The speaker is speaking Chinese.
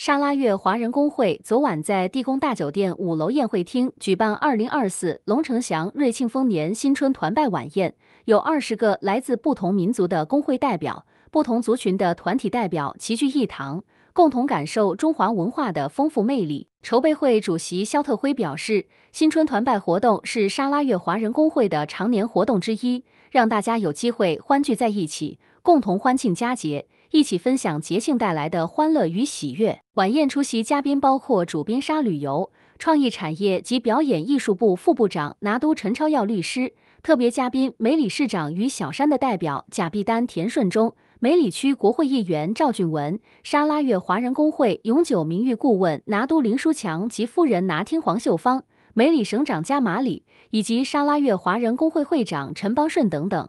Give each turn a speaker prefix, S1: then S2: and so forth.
S1: 沙拉越华人工会昨晚在地宫大酒店五楼宴会厅举办二零二四龙呈祥瑞庆丰年新春团拜晚宴，有二十个来自不同民族的工会代表、不同族群的团体代表齐聚一堂，共同感受中华文化的丰富魅力。筹备会主席肖特辉表示，新春团拜活动是沙拉越华人工会的常年活动之一，让大家有机会欢聚在一起，共同欢庆佳节。一起分享节庆带来的欢乐与喜悦。晚宴出席嘉宾包括主宾沙旅游创意产业及表演艺术部副部长拿督陈超耀律师，特别嘉宾梅里市长与小山的代表贾碧丹、田顺忠，梅里区国会议员赵俊文，沙拉越华人工会永久名誉顾问拿督林书强及夫人拿听黄秀芳，梅里省长加马里以及沙拉越华人工会会长陈邦顺等等。